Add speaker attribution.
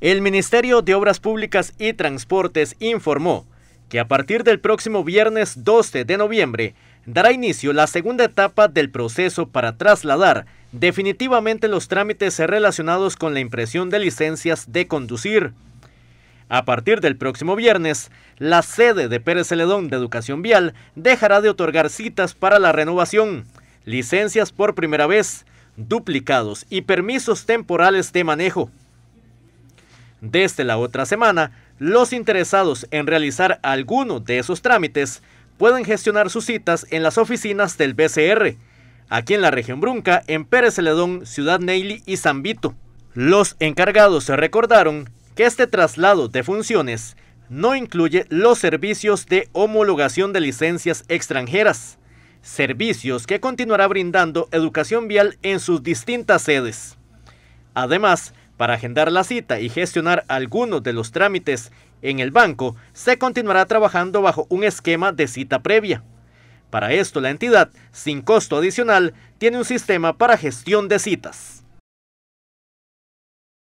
Speaker 1: El Ministerio de Obras Públicas y Transportes informó que a partir del próximo viernes 12 de noviembre dará inicio la segunda etapa del proceso para trasladar definitivamente los trámites relacionados con la impresión de licencias de conducir. A partir del próximo viernes, la sede de Pérez Celedón de Educación Vial dejará de otorgar citas para la renovación, licencias por primera vez, duplicados y permisos temporales de manejo. Desde la otra semana, los interesados en realizar alguno de esos trámites pueden gestionar sus citas en las oficinas del BCR, aquí en la región Brunca, en Pérez Celedón, Ciudad Neyli y San Vito. Los encargados se recordaron que este traslado de funciones no incluye los servicios de homologación de licencias extranjeras, servicios que continuará brindando educación vial en sus distintas sedes. Además, para agendar la cita y gestionar algunos de los trámites en el banco, se continuará trabajando bajo un esquema de cita previa. Para esto, la entidad, sin costo adicional, tiene un sistema para gestión de citas.